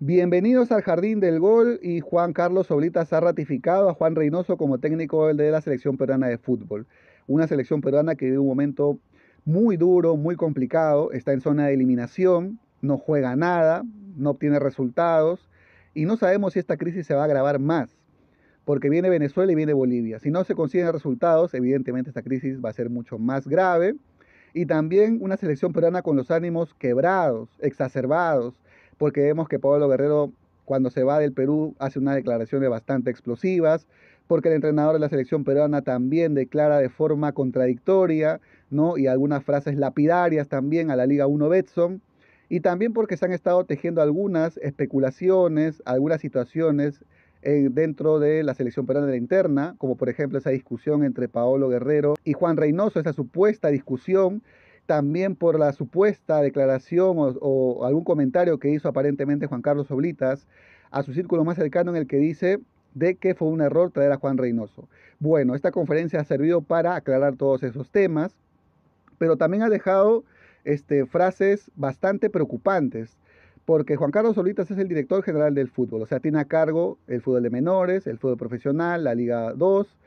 Bienvenidos al Jardín del Gol y Juan Carlos Oblitas ha ratificado a Juan Reynoso como técnico de la selección peruana de fútbol. Una selección peruana que vive un momento muy duro, muy complicado, está en zona de eliminación, no juega nada, no obtiene resultados y no sabemos si esta crisis se va a agravar más, porque viene Venezuela y viene Bolivia. Si no se consiguen resultados, evidentemente esta crisis va a ser mucho más grave y también una selección peruana con los ánimos quebrados, exacerbados porque vemos que Paolo Guerrero cuando se va del Perú hace unas declaraciones bastante explosivas, porque el entrenador de la selección peruana también declara de forma contradictoria, ¿no? Y algunas frases lapidarias también a la Liga 1 Betson, y también porque se han estado tejiendo algunas especulaciones, algunas situaciones eh, dentro de la selección peruana de la interna, como por ejemplo esa discusión entre Paolo Guerrero y Juan Reynoso, esa supuesta discusión también por la supuesta declaración o, algún comentario que hizo aparentemente Juan Carlos Oblitas a su círculo más cercano en el que dice de que fue un error traer a Juan Reynoso. Bueno, esta conferencia ha servido para aclarar todos esos temas, pero también ha dejado este, frases bastante preocupantes porque Juan Carlos Oblitas es el director general del fútbol, o sea, tiene a cargo el fútbol de menores, el fútbol profesional, la Liga 2,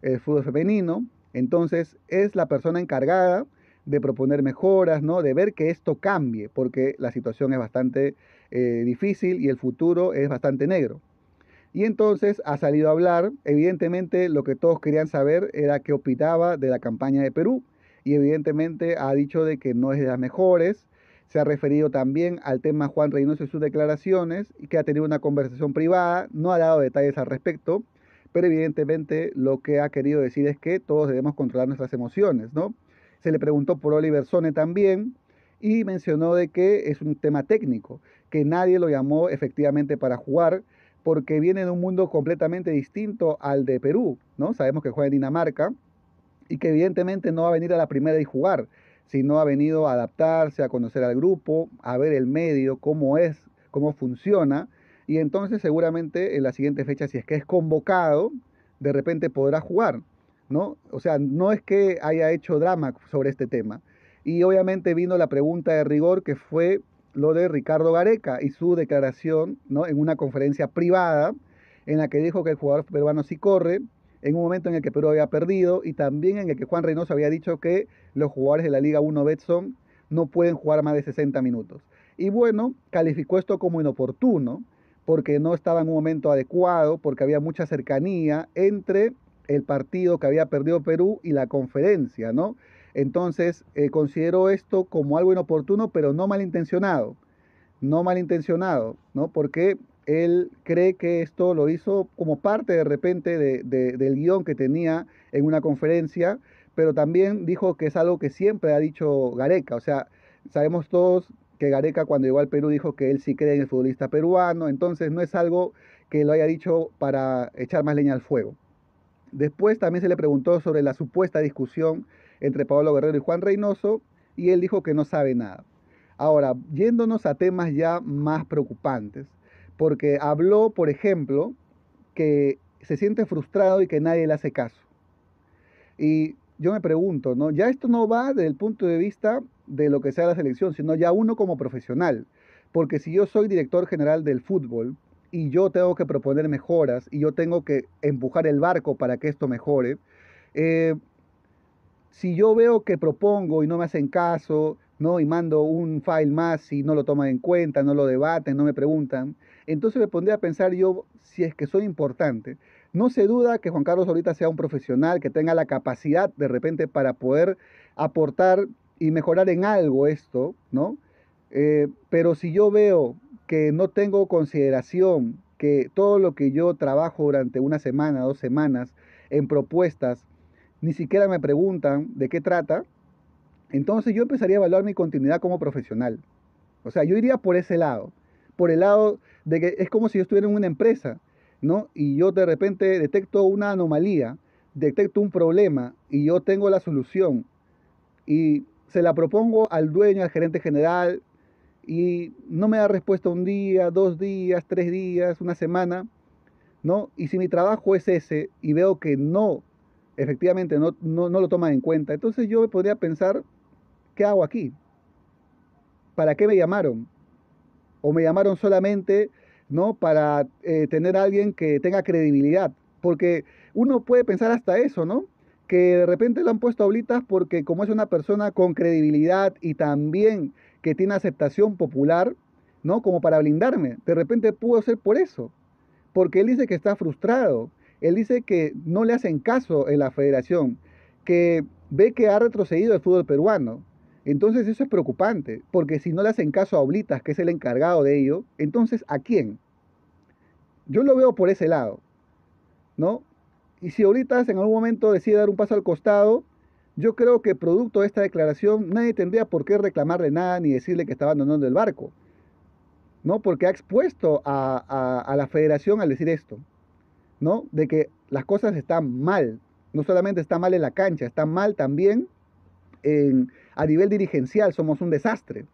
el fútbol femenino, entonces es la persona encargada de proponer mejoras, ¿no? de ver que esto cambie, porque la situación es bastante eh, difícil y el futuro es bastante negro. Y entonces ha salido a hablar, evidentemente lo que todos querían saber era qué opinaba de la campaña de Perú, y evidentemente ha dicho de que no es de las mejores, se ha referido también al tema Juan Reynoso y sus declaraciones, y que ha tenido una conversación privada, no ha dado detalles al respecto, pero evidentemente lo que ha querido decir es que todos debemos controlar nuestras emociones, ¿no? Se le preguntó por Oliver Sone también y mencionó de que es un tema técnico, que nadie lo llamó efectivamente para jugar porque viene de un mundo completamente distinto al de Perú, ¿no? Sabemos que juega en Dinamarca y que evidentemente no va a venir a la primera y jugar, sino ha venido a adaptarse, a conocer al grupo, a ver el medio, cómo es, cómo funciona, y entonces seguramente en la siguiente fecha, si es que es convocado, de repente podrá jugar. ¿no? O sea, no es que haya hecho drama sobre este tema. Y obviamente vino la pregunta de rigor que fue lo de Ricardo Gareca y su declaración, ¿no? En una conferencia privada en la que dijo que el jugador peruano sí corre, en un momento en el que Perú había perdido y también en el que Juan Reynoso había dicho que los jugadores de la Liga 1 Betson no pueden jugar más de 60 minutos. Y bueno, calificó esto como inoportuno porque no estaba en un momento adecuado, porque había mucha cercanía entre el partido que había perdido Perú y la conferencia, ¿no? Entonces, eh, considero esto como algo inoportuno, pero no malintencionado, no malintencionado, ¿no? Porque él cree que esto lo hizo como parte de repente del guión que tenía en una conferencia, pero también dijo que es algo que siempre ha dicho Gareca, o sea, sabemos todos que Gareca cuando llegó al Perú dijo que él sí cree en el futbolista peruano, entonces no es algo que lo haya dicho para echar más leña al fuego. Después también se le preguntó sobre la supuesta discusión entre Pablo Guerrero y Juan Reynoso y él dijo que no sabe nada. Ahora, yéndonos a temas ya más preocupantes, porque habló, por ejemplo, que se siente frustrado y que nadie le hace caso. Y yo me pregunto, ¿no? Ya esto no va desde el punto de vista de lo que sea la selección, sino ya uno como profesional. Porque si yo soy director general del fútbol, y yo tengo que proponer mejoras y yo tengo que empujar el barco para que esto mejore. Eh, si yo veo que propongo y no me hacen caso, ¿no? y mando un file más y no lo toman en cuenta, no lo debaten, no me preguntan, entonces me pondré a pensar yo si es que soy importante. No se duda que Juan Carlos ahorita sea un profesional que tenga la capacidad de repente para poder aportar y mejorar en algo esto, ¿no? Eh, pero si yo veo que no tengo consideración que todo lo que yo trabajo durante una semana, dos semanas en propuestas, ni siquiera me preguntan de qué trata, entonces yo empezaría a evaluar mi continuidad como profesional. O sea, yo iría por ese lado, por el lado de que es como si yo estuviera en una empresa, ¿no? Y yo de repente detecto una anomalía, detecto un problema y yo tengo la solución y se la propongo al dueño, al gerente general, y no me da respuesta un día, dos días, tres días, una semana, ¿no? Y si mi trabajo es ese y veo que no, efectivamente no, no, lo toman en cuenta, entonces yo podría pensar, ¿qué hago aquí? ¿Para qué me llamaron? ¿O me llamaron solamente, ¿no? Para eh, tener a alguien que tenga credibilidad. Porque uno puede pensar hasta eso, ¿no? que de repente lo han puesto a Blitas porque como es una persona con credibilidad y también que tiene aceptación popular, ¿no? Como para blindarme. De repente pudo ser por eso, porque él dice que está frustrado, él dice que no le hacen caso en la federación, que ve que ha retrocedido el fútbol peruano. Entonces eso es preocupante, porque si no le hacen caso a Oblitas, que es el encargado de ello, entonces ¿a quién? Yo lo veo por ese lado, ¿no? Y si Oblitas en algún momento decide dar un paso al costado, yo creo que producto de esta declaración nadie tendría por qué reclamarle nada ni decirle que estaba abandonando el barco. ¿No? Porque ha expuesto a, a, la federación al decir esto. ¿No? De que las cosas están mal. No solamente está mal en la cancha, está mal también a nivel dirigencial. Somos un desastre.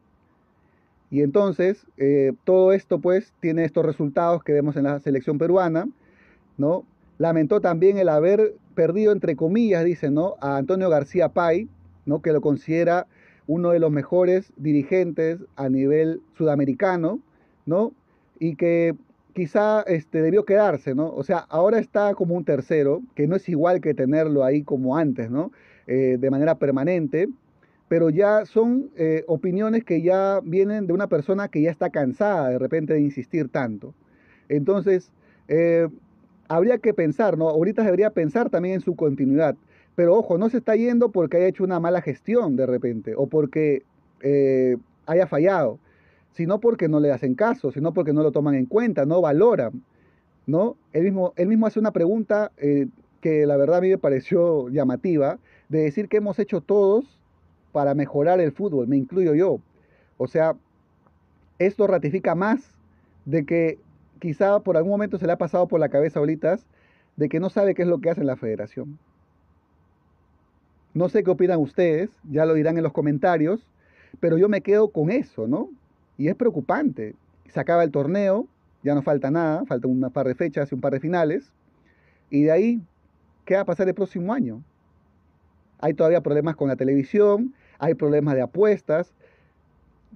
Y entonces, eh, todo esto pues tiene estos resultados que vemos en la selección peruana. ¿No? Lamentó también el haber perdido, entre comillas, dice ¿no? A Antonio García Pay, ¿no? Que lo considera uno de los mejores dirigentes a nivel sudamericano, ¿no? Y que quizá este, debió quedarse, ¿no? O sea, ahora está como un tercero, que no es igual que tenerlo ahí como antes, ¿no? Eh, de manera permanente, pero ya son eh, opiniones que ya vienen de una persona que ya está cansada de repente de insistir tanto. Entonces, eh, habría que pensar, ¿no? Ahorita debería pensar también en su continuidad. Pero ojo, no se está yendo porque haya hecho una mala gestión de repente o porque eh, haya fallado, sino porque no le hacen caso, sino porque no lo toman en cuenta, no valoran, ¿no? Él mismo, él mismo hace una pregunta eh, que la verdad a mí me pareció llamativa, de decir que hemos hecho todos para mejorar el fútbol, me incluyo yo. O sea, esto ratifica más de que quizá por algún momento se le ha pasado por la cabeza ahorita de que no sabe qué es lo que hace la federación. No sé qué opinan ustedes, ya lo dirán en los comentarios, pero yo me quedo con eso, ¿no? Y es preocupante. Se acaba el torneo, ya no falta nada, faltan un par de fechas y un par de finales. Y de ahí, ¿qué va a pasar el próximo año? Hay todavía problemas con la televisión, hay problemas de apuestas.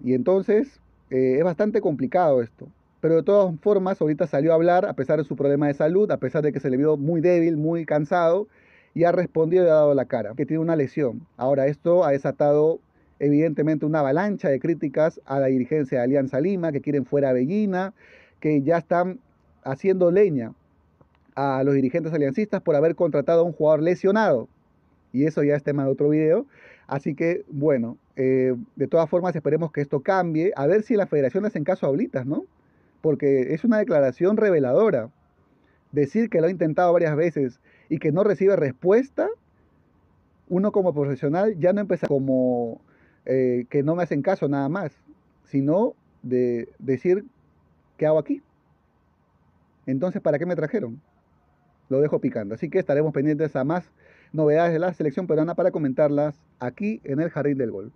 Y entonces eh, es bastante complicado esto pero de todas formas ahorita salió a hablar a pesar de su problema de salud, a pesar de que se le vio muy débil, muy cansado, y ha respondido y ha dado la cara, que tiene una lesión. Ahora esto ha desatado evidentemente una avalancha de críticas a la dirigencia de Alianza Lima, que quieren fuera a Bellina, que ya están haciendo leña a los dirigentes aliancistas por haber contratado a un jugador lesionado. Y eso ya es tema de otro video. Así que, bueno, eh, de todas formas esperemos que esto cambie. A ver si la federación hace en caso a ¿no? porque es una declaración reveladora. Decir que lo ha intentado varias veces y que no recibe respuesta, uno como profesional ya no empieza como eh, que no me hacen caso nada más, sino de decir, ¿qué hago aquí? Entonces, ¿para qué me trajeron? Lo dejo picando. Así que estaremos pendientes a más novedades de la selección peruana para comentarlas aquí en el Jardín del Gol.